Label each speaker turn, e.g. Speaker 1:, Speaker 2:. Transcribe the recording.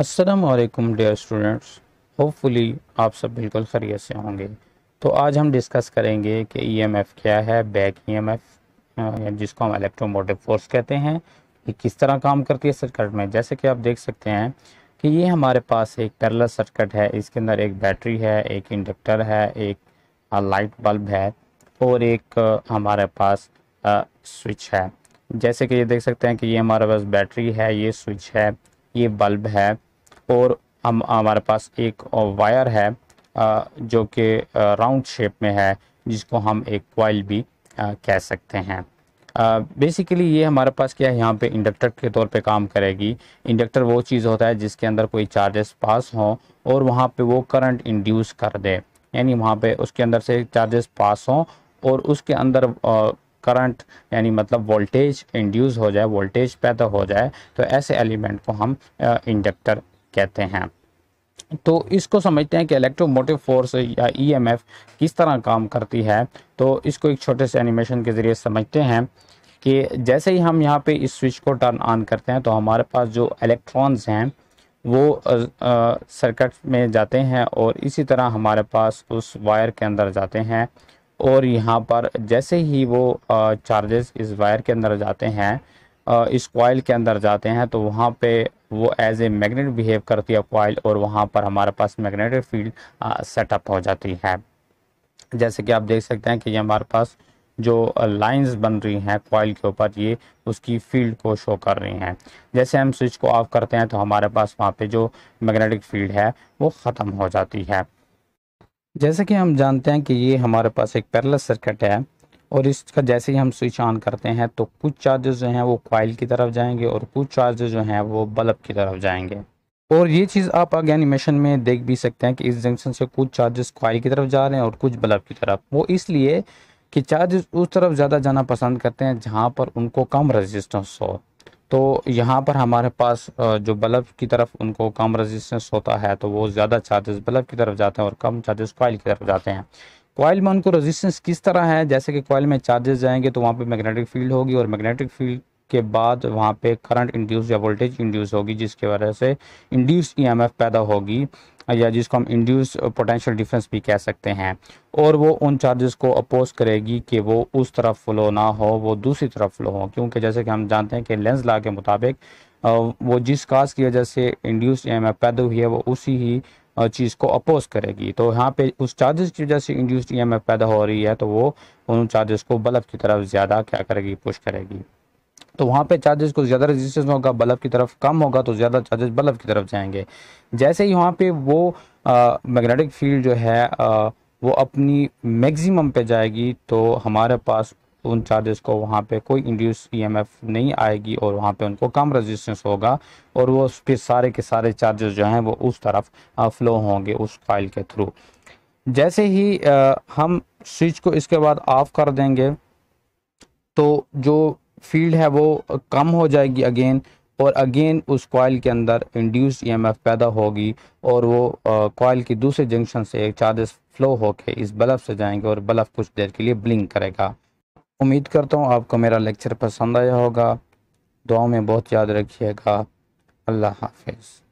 Speaker 1: असलकम dear students hopefully आप सब बिल्कुल खरीत से होंगे तो आज हम डिस्कस करेंगे कि ईएमएफ e क्या है बैक ईएमएफ e जिसको हम इलेक्ट्रोमोटिव फोर्स कहते हैं ये किस तरह काम करती है सर्किट में जैसे कि आप देख सकते हैं कि ये हमारे पास एक पैरल सर्किट है इसके अंदर एक बैटरी है एक इंडक्टर है एक लाइट बल्ब है और एक हमारे पास स्विच है जैसे कि ये देख सकते हैं कि ये हमारे पास बैटरी है ये स्विच है ये बल्ब है और हम हमारे पास एक वायर है जो कि राउंड शेप में है जिसको हम एक क्वाइल भी कह सकते हैं बेसिकली ये हमारे पास क्या है यहाँ पे इंडक्टर के तौर पे काम करेगी इंडक्टर वो चीज़ होता है जिसके अंदर कोई चार्जेस पास हो और वहाँ पे वो करंट इंड्यूस कर दे यानी वहाँ पे उसके अंदर से चार्जेस पास हों और उसके अंदर करंट यानी मतलब वोल्टेज इंड्यूस हो जाए वोल्टेज पैदा हो जाए तो ऐसे एलिमेंट को हम इंडक्टर कहते हैं तो इसको समझते हैं कि इलेक्ट्रोमोटिव फोर्स या ईएमएफ e किस तरह काम करती है तो इसको एक छोटे से एनिमेशन के ज़रिए समझते हैं कि जैसे ही हम यहाँ पे इस स्विच को टर्न ऑन करते हैं तो हमारे पास जो इलेक्ट्रॉन्स हैं वो सर्किट में जाते हैं और इसी तरह हमारे पास उस वायर के अंदर जाते हैं और यहाँ पर जैसे ही वो चार्जेस इस वायर के अंदर जाते हैं इस क्वाइल के अंदर जाते हैं तो वहाँ पे वो एज ए मैग्नेट बिहेव करती है कॉइल और वहाँ पर हमारे पास मैग्नेटिक फील्ड सेटअप हो जाती है जैसे कि आप देख सकते हैं कि ये हमारे पास जो लाइंस बन रही हैं कॉइल के ऊपर ये उसकी फील्ड को शो कर रही हैं जैसे हम स्विच को ऑफ करते हैं तो हमारे पास वहाँ पे जो मैग्नेटिक फील्ड है वो ख़त्म हो जाती है जैसे कि हम जानते हैं कि ये हमारे पास एक पैरल सर्किट है और इसका जैसे ही हम स्विच ऑन करते हैं तो कुछ चार्जेस जो हैं वो कॉइल की तरफ जाएंगे और कुछ चार्जेस जो हैं वो बल्ब की तरफ जाएंगे और ये चीज़ आप आगे एनिमेशन में देख भी सकते हैं कि इस जंक्शन से कुछ चार्जेस कॉइल की तरफ जा रहे हैं और कुछ बल्ब की तरफ वो इसलिए कि चार्जेस उस तरफ ज़्यादा जाना पसंद करते हैं जहाँ पर उनको कम रजिस्टेंस हो तो यहाँ पर हमारे पास जो बल्ब की तरफ उनको कम रजिस्टेंस होता है तो वो ज़्यादा चार्जेस बल्ब की तरफ जाते हैं और कम चार्जेस कॉइल की तरफ जाते हैं कॉयल में उनको रेजिस्टेंस किस तरह है जैसे कि कॉयल में चार्जेस जाएंगे तो वहाँ पे मैग्नेटिक फील्ड होगी और मैग्नेटिक फील्ड के बाद वहाँ पे करंट इंड्यूस या वोल्टेज इंड्यूस होगी जिसके वजह से इंड्यूस ईएमएफ पैदा होगी या जिसको हम इंड्यूस पोटेंशियल डिफरेंस भी कह सकते हैं और वो उन चार्जेस को अपोज करेगी कि वो उस तरफ फ्लो ना हो वो दूसरी तरफ फ्लो हो क्योंकि जैसे कि हम जानते हैं कि लेंस ला के मुताबिक वो जिस काज की वजह से इंड्यूस एम पैदा हुई है वो उसी ही चीज़ को अपोज करेगी तो यहाँ पे उस चार्जेस की वजह से इंड्यूस्ड ई पैदा हो रही है तो वो उन चार्जेस को बल्ब की तरफ ज़्यादा क्या करेगी पुश करेगी तो वहाँ पे चार्जेस को ज़्यादा रेजिस्टेंस होगा बल्ब की तरफ कम होगा तो ज़्यादा चार्जेस बल्ब की तरफ जाएंगे जैसे ही वहाँ पे वो मैग्नेटिक फील्ड जो है आ, वो अपनी मैक्सिमम पे जाएगी तो हमारे पास उन चार्जेस को वहाँ पे कोई इंड्यूस ईएमएफ नहीं आएगी और वहाँ पे उनको कम रेजिस्टेंस होगा और वो फिर सारे के सारे चार्जेस जो हैं वो उस तरफ फ्लो होंगे उस फाइल के थ्रू जैसे ही हम स्विच को इसके बाद ऑफ कर देंगे तो जो फील्ड है वो कम हो जाएगी अगेन और अगेन उस कॉयल के अंदर इंड्यूस ईएमएफ पैदा होगी और वो कॉयल की दूसरे जंक्शन से चार्जेस फ्लो होके इस बल्ब से जाएंगे और बल्ब कुछ देर के लिए ब्लिंक करेगा उम्मीद करता हूँ आपको मेरा लेक्चर पसंद आया होगा दुआ में बहुत याद रखिएगा अल्लाह हाफिज़